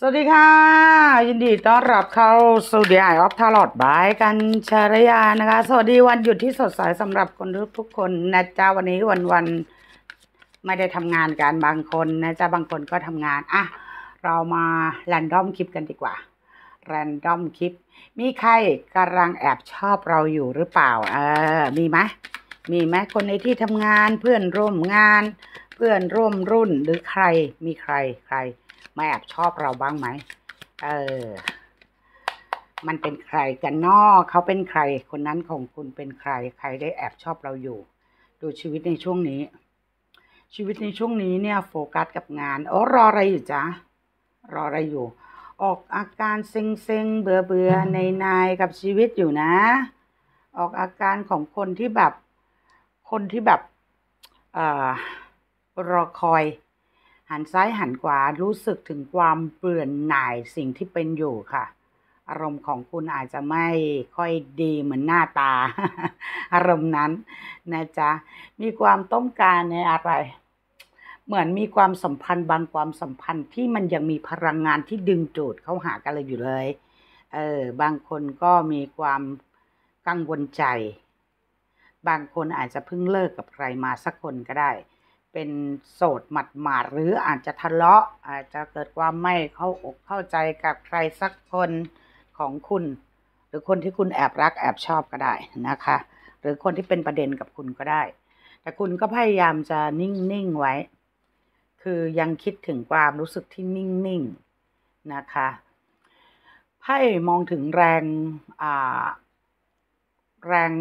สวัสดีค่ะ ยินดีต้อนรับเข้าสู่ดีไอออฟทาร์ลอดบายกันชารยา นะคะ สวัสดีวันหยุดที่สดใสสำหรับคนทุกคน นะจ๊ะวันนี้วันวันไม่ได้ทำงานกันบางคน นะจ๊ะบางคนก็ทำงาน อ่ะ เรามาแรนดอมคลิปกันดีกว่าแรนดอมคลิป มีใครกำลังแอบชอบเราอยู่หรือเปล่า เออ มีไหมมีไหมคนในที่ทำงานเพื่อนร่วมงาน เพื่อนร่วมรุ่นหรือใครมีใครใครมาแอบชอบเราบ้างไหมเออ มันเป็นใครกันนอกเขาเป็นใคร คนนั้นของคุณเป็นใคร ใครได้แอบชอบเราอยู่ ดูชีวิตในช่วงนี้ ชีวิตในช่วงนี้เนี่ยโฟกัสกับงาน โอ้รออะไรอยู่จ๊ะ รออะไรอยู่ ออกอาการเซ็งเซ็งเบื่อเบื่อในในกับชีวิตอยู่นะ ออกอาการของคนที่แบบ คนที่แบบอ่ารอคอยหันซ้ายหันขวารู้สึกถึงความเปลื่อนหน่ายสิ่งที่เป็นอยู่ค่ะ อารมณ์ของคุณอาจจะไม่ค่อยดีเหมือนหน้าตา อารมณ์นั้นนะจ๊ะมีความต้องการในอะไร เหมือนมีความสัมพันธ์ บางความสัมพันธ์ที่มันยังมีพลังงานที่ดึงจูดเข้าหากันเลยอยู่เลยเออบางคนก็มีความกังวลใจ บางคนอาจจะเพิ่งเลิกกับใครมาสักคนก็ได้เป็นโสดหมัดหมาหรืออาจจะทะเลาะอาจจะเกิดความไม่เข้าอกเข้าใจกับใครสักคนของคุณ หรือคนที่คุณแอบรักแอบชอบก็ได้นะคะหรือคนที่เป็นประเด็นกับคุณก็ได้ แต่คุณก็พยายามจะนิ่งนิ่งไว้ คือยังคิดถึงความรู้สึกที่นิ่งนิ่งนะคะให้มองถึงแรงแรง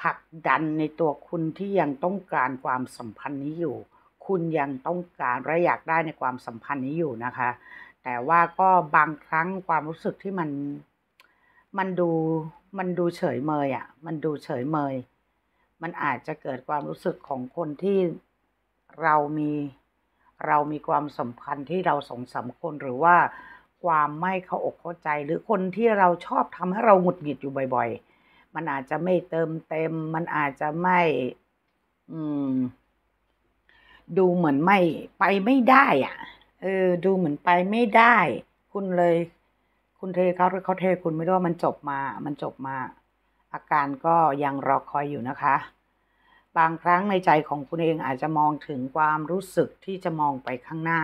ผลักดันในตัวคุณที่ยังต้องการความสัมพันธ์นี้อยู่คุณยังต้องการและอยากได้ในความสัมพันธ์นี้อยู่นะคะ แต่ว่าก็บางครั้งความรู้สึกที่มันมันดูมันดูเฉยเมยอะ่ะ มันดูเฉยเมย มันอาจจะเกิดความรู้สึกของคนที่เรามีเรามีความสัมพันธ์ที่เราสองสามคนหรือว่าความไม่เข้าอกเข้าใจ หรือคนที่เราชอบทำให้เราหงุดหงิดอยู่บ่อย ๆ มันอาจจะไม่เติมเต็มมันอาจจะไม่ อืมดูเหมือนไม่ไปไม่ได้อ่ะเออ ดูเหมือนไปไม่ได้ คุณเลย คุณเทเขาเขาเทคุณไม่รู้ว่ามันจบมา มันจบมา อาการก็ยังรอคอยอยู่นะคะ บางครั้งในใจของคุณเองอาจจะมองถึงความรู้สึกที่จะมองไปข้างหน้า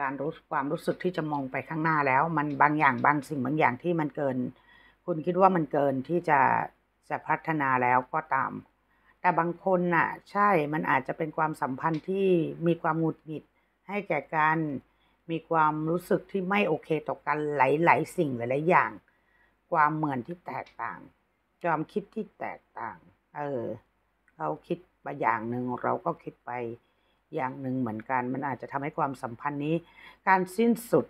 การรู้ความรู้สึกที่จะมองไปข้างหน้าแล้ว มันบางอย่างบางสิ่งบางอย่างที่มันเกิน คุณคิดว่ามันเกินที่จะจะพัฒนาแล้วก็ตามแต่บางคนน่ะใช่ มันอาจจะเป็นความสัมพันธ์ที่มีความหงุดหงิดให้แก่กัน มีความรู้สึกที่ไม่โอเคต่อกันหลายๆสิ่งหลายๆอย่าง ความเหมือนที่แตกต่างความคิดที่แตกต่าง เออ เราคิดไปอย่างหนึ่งเราก็คิดไป อย่างหนึ่งเหมือนกัน มันอาจจะทำให้ความสัมพันธ์นี้ การสิ้นสุด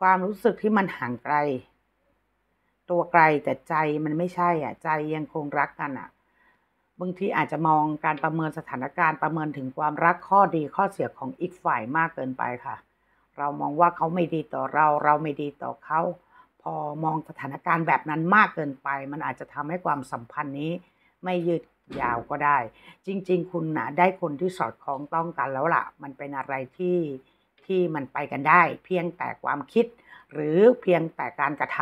ความรู้สึกที่มันห่างไกล ตัวไกลแต่ใจมันไม่ใช่ อ่ะ ใจยังคงรักกันอ่ะบางทีอาจจะมองการประเมินสถานการณ์ประเมินถึงความรักข้อดีข้อเสียของอีกฝ่ายมากเกินไปค่ะ เรามองว่าเขาไม่ดีต่อเรา เราไม่ดีต่อเขา พอมองสถานการณ์แบบนั้นมากเกินไป มันอาจจะทำให้ความสัมพันธ์นี้ ไม่ยืดยาวก็ได้ จริง ๆ คุณนะได้คนที่สอดคล้องต้องกันแล้วล่ะ มันเป็นอะไรที่ที่มันไปกันได้ เพียงแต่ความคิด หรือเพียงแต่การกระท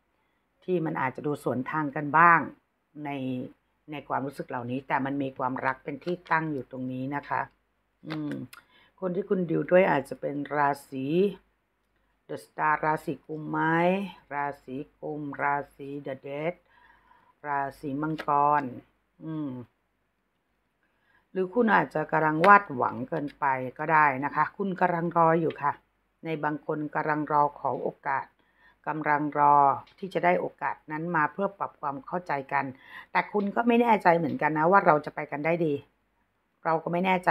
ำ ที่มันอาจจะดูสวนทางกันบ้างในในความรู้สึกเหล่านี้ แต่มันมีความรักเป็นที่ตั้งอยู่ตรงนี้นะคะ อืม คนที่คุณดิวด้วยอาจจะเป็นราศีเดอะสตาร์ราศีกุมไม้ ราศีกุม ราศีเดอะเดด ราศีมังกร อืม หรือคุณอาจจะกำลังวาดหวังเกินไปก็ได้นะคะ คุณกำลังรออยู่ค่ะ ในบางคนกำลังรอขอโอกาสกำลังรอที่จะได้โอกาสนั้นมาเพื่อปรับความเข้าใจกัน แต่คุณก็ไม่แน่ใจเหมือนกันนะ ว่าเราจะไปกันได้ดี เราก็ไม่แน่ใจ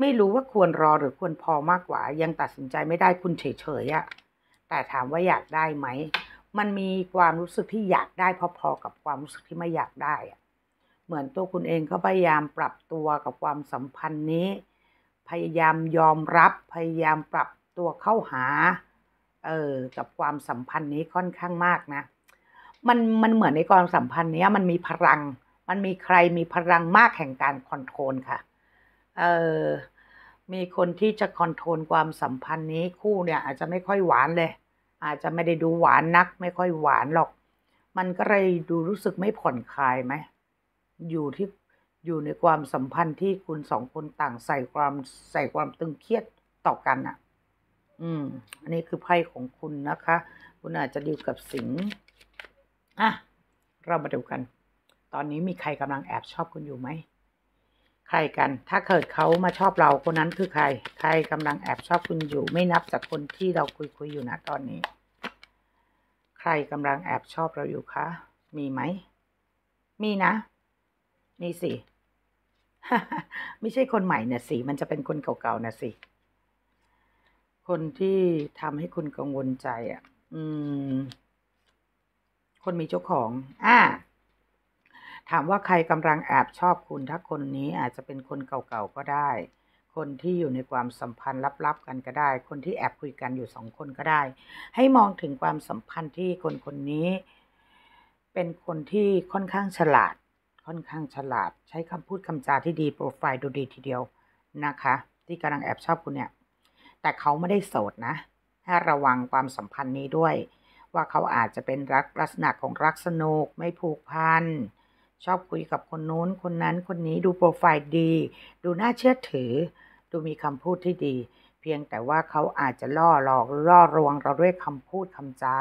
ไม่รู้ว่าควรรอหรือควรพอมากกว่า ยังตัดสินใจไม่ได้คุณเฉยๆอะแต่ถามว่าอยากได้ไหม มันมีความรู้สึกที่อยากได้พอๆกับความรู้สึกที่ไม่อยากได้อะเหมือนตัวคุณเองก็พยายามปรับตัวกับความสัมพันธ์นี้ พยายามยอมรับ พยายามปรับตัวเข้าหาเออกับความสัมพันธ์นี้ค่อนข้างมากนะ มันมันเหมือนในความสัมพันธ์นี้มันมีพลัง มันมีใครมีพลังมากแห่งการคอนโทรลค่ะ เออมีคนที่จะคอนโทรลความสัมพันธ์นี้คู่เนี่ยอาจจะไม่ค่อยหวานเลย อาจจะไม่ได้ดูหวานนัก ไม่ค่อยหวานหรอก มันก็เลยดูรู้สึกไม่ผ่อนคลายไหม อยู่ที่อยู่ในความสัมพันธ์ที่คุณสองคนต่างใส่ความใส่ความตึงเครียดต่อกันอะอืมอันนี้คือไพ่ของคุณนะคะ คุณอาจจะดิวกับสิงห์อ่ะเรามาดูกัน ตอนนี้มีใครกำลังแอบชอบคุณอยู่ไหม ใครกันถ้าเกิดเขามาชอบเราคนนั้นคือใคร ใครกำลังแอบชอบคุณอยู่ ไม่นับจากคนที่เราคุยคุยอยู่นะตอนนี้ ใครกำลังแอบชอบเราอยู่คะมีไหม มีนะมีสิ ไม่ใช่คนใหม่เนี่ยสิมันจะเป็นคนเก่าๆนะสิคนที่ทำให้คุณกังวลใจอ่ะ อืม คนมีเจ้าของ อ่า ถามว่าใครกำลังแอบชอบคุณ ถ้าคนนี้อาจจะเป็นคนเก่าๆก็ได้ คนที่อยู่ในความสัมพันธ์ ลับๆกันก็ได้ คนที่แอบคุยกันอยู่สองคนก็ได้ ให้มองถึงความสัมพันธ์ที่คนคนนี้ เป็นคนที่ค่อนข้างฉลาด ค่อนข้างฉลาด ใช้คำพูดคำจาที่ดีโปรไฟล์ดูดีทีเดียวนะคะ ที่กำลังแอบชอบคุณเนี่ยแต่เขาไม่ได้โสดนะ ให้ระวังความสัมพันธ์นี้ด้วย ว่าเขาอาจจะเป็นรักลักษณะของรักสนุกไม่ผูกพันชอบคุยกับคนโน้นคนนั้นคนนี้ดูโปรไฟล์ดีดูน่าเชื่อถือ ดูมีคำพูดที่ดี เพียงแต่ว่าเขาอาจจะล่อหลอกล่อรวงเราด้วยคำพูดคำจา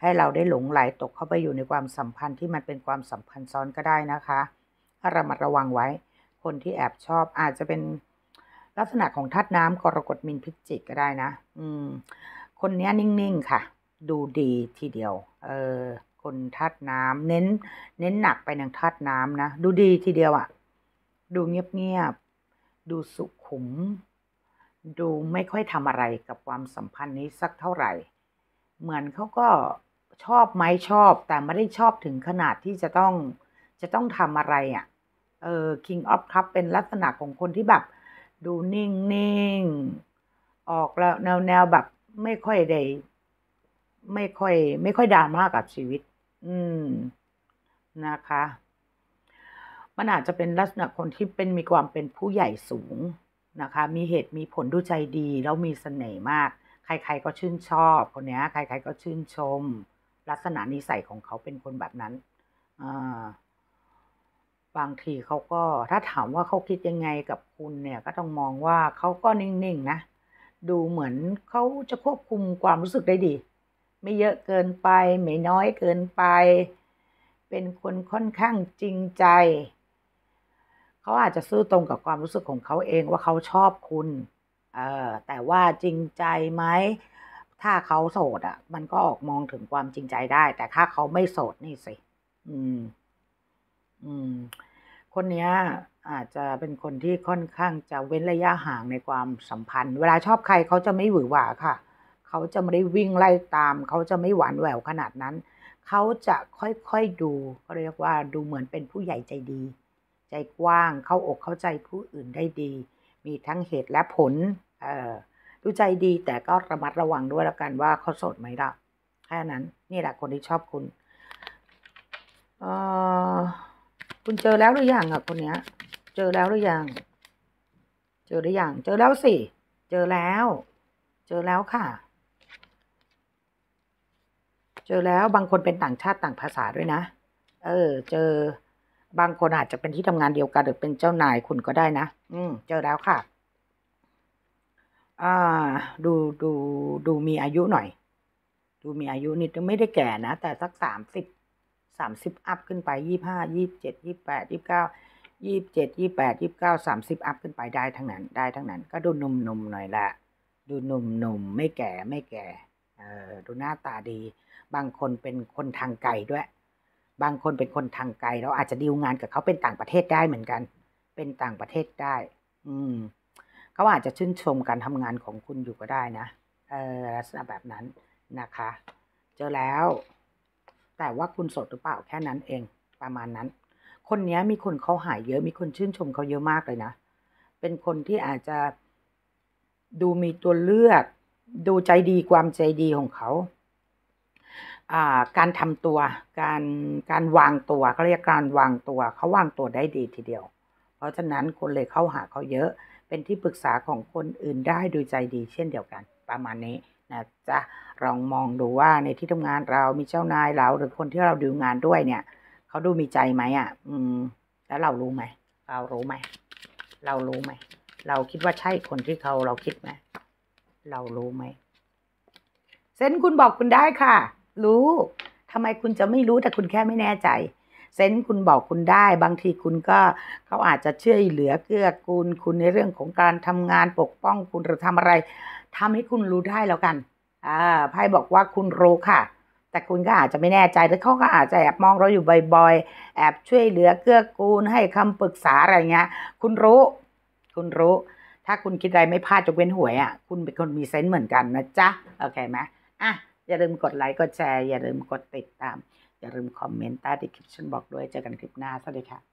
ให้เราได้หลงไหลตกเข้าไปอยู่ในความสัมพันธ์ที่มันเป็นความสัมพันธ์ซ้อนก็ได้นะคะ้ระมัดระวังไว้ คนที่แอบชอบอาจจะเป็นลักษณะของธาตุน้ำกรกฎมินพิจิกก็ได้นะ อืม คนนี้นิ่งๆ ค่ะ ดูดีทีเดียว เออ คนธาตุน้ำเน้น เน้นหนักไปทางธาตุน้ำนะ ดูดีทีเดียวอะ่ะดูเงียบๆ ดูสุขุม ดูไม่ค่อยทำอะไรกับความสัมพันธ์นี้สักเท่าไหร่ เหมือนเขาก็ชอบไหมชอบ แต่ไม่ได้ชอบถึงขนาดที่จะต้องจะต้องทำอะไรอะ่ะ เออ King of Cup เป็นลักษณะของคนที่แบบดูนิ่งนิ่งออกแล้วแนวแนวแบบไม่ค่อยได้ ไม่ค่อย ไม่ค่อยดราม่ากับชีวิต อืม นะคะ มันอาจจะเป็นลักษณะคนที่เป็นมีความเป็นผู้ใหญ่สูงนะคะ มีเหตุมีผลดูใจดี แล้วมีเสน่ห์มาก ใคร ๆ ก็ชื่นชอบ คนนี้ใคร ๆ ก็ชื่นชม ลักษณะนิสัยของเขาเป็นคนแบบนั้นอ่าบางทีเขาก็ถ้าถามว่าเขาคิดยังไงกับคุณเนี่ย ก็ต้องมองว่าเขาก็นิ่งๆนะดูเหมือนเขาจะควบคุมความรู้สึกได้ดี ไม่เยอะเกินไปไม่น้อยเกินไป เป็นคนค่อนข้างจริงใจเขาอาจจะซื่อตรงกับความรู้สึกของเขาเองว่าเขาชอบคุณ เออแต่ว่าจริงใจไหมถ้าเขาโสดอ่ะ มันก็ออกมองถึงความจริงใจได้ แต่ถ้าเขาไม่โสดนี่สิอืม อืมคนนี้อาจจะเป็นคนที่ค่อนข้างจะเว้นระยะห่างในความสัมพันธ์ เวลาชอบใครเขาจะไม่หวือหวาค่ะ เขาจะไม่ได้วิ่งไล่ตาม เขาจะไม่หวานแหววขนาดนั้น เขาจะค่อย ๆ ดูเขาเรียกว่าดูเหมือนเป็นผู้ใหญ่ใจดี ใจกว้าง เข้าอกเข้าใจผู้อื่นได้ดี มีทั้งเหตุและผลเออดูใจดีแต่ก็ระมัดระวังด้วยแล้วกันว่าเขาสดไหมล่ะแค่นั้นนี่แหละคนที่ชอบคุณเออคุณ เจอแล้วหรือยังอ่ะคนเนี้ย เจอแล้วหรือยัง เจอหรือยัง เจอแล้วสิ เจอแล้ว เจอแล้วค่ะ เจอแล้วบางคนเป็นต่างชาติต่างภาษาด้วยนะ เออ เจอ บางคนอาจจะเป็นที่ทำงานเดียวกันหรือเป็นเจ้านายคุณก็ได้ นะ อืม เจอแล้วค่ะ อ่าดูดูดูมีอายุหน่อย ดูมีอายุนิดไม่ได้แก่ นะ แต่สักสามสิบสามสิบอัพขึ้นไปยี่ห้ายี่เจ็ดยี่แปดยี่เก้ายี่เจ็ดยี่แปดยี่เก้าสามสิบอัพขึ้นไปได้ทั้งนั้นได้ทั้งนั้น ก็ดูหนุ่มๆหน่อยละดูหนุ่มๆไม่แก่ไม่แก่เออดูหน้าตาดี บางคนเป็นคนทางไกลด้วย บางคนเป็นคนทางไกลเราอาจจะดีลงานกับเขาเป็นต่างประเทศได้เหมือนกัน เป็นต่างประเทศได้ อืมเขาอาจจะชื่นชมการทำงานของคุณอยู่ก็ได้นะเออลักษณะแบบนั้นนะคะ เจอแล้วแต่ว่าคุณสดหรือเปล่าแค่นั้นเองประมาณนั้น คนนี้มีคนเขาหายเยอะมีคนชื่นชมเขาเยอะมากเลยนะเป็นคนที่อาจจะดูมีตัวเลือกดูใจดีความใจดีของเขาการทำตัวการการวางตัวเขาเรียกการวางตัวเขาวางตัวได้ดีทีเดียว เพราะฉะนั้นคนเลยเข้าหาเขาเยอะ เป็นที่ปรึกษาของคนอื่นได้ดูใจดี เช่นเดียวกัน ประมาณนี้นะจ๊ะลองมองดูว่าในที่ทำงานเรามีเจ้านายเราหรือคนที่เราดูงานด้วยเนี่ยเขาดูมีใจไหมอ่ะ อืมแล้วเรารู้ไหม เรารู้ไหมเรารู้ไหม เราคิดว่าใช่คนที่เขาเราคิดไหมเรารู้ไหมเซนคุณบอกคุณได้ค่ะ รู้ ทำไมคุณจะไม่รู้แต่คุณแค่ไม่แน่ใจ เซนคุณบอกคุณได้บางทีคุณก็เขาอาจจะเชื่อเหลือเกื้อกูลคุณในเรื่องของการทำงานปกป้องคุณหรือทำอะไรทำให้คุณรู้ได้แล้วกัน อ่าไพ่บอกว่าคุณรู้ค่ะ แต่คุณก็อาจจะไม่แน่ใจแต่เขาก็อาจจะแอบมองเราอยู่บ่อยๆ แอบช่วยเหลือเกื้อกูลให้คำปรึกษาอะไรเงี้ย คุณรู้ คุณรู้ ถ้าคุณคิดอะไรไม่พลาดจะเว้นหวยอ่ะ คุณเป็นคนมีเซนส์เหมือนกันนะจ๊ะ โอเคไหมอ่ะ อย่าลืมกดไลค์ กดแชร์ อย่าลืมกดติดตาม อย่าลืมคอมเมนต์ใต้ดีคลิปชั่นบอกด้วย เจอกันคลิปหน้า สวัสดีค่ะ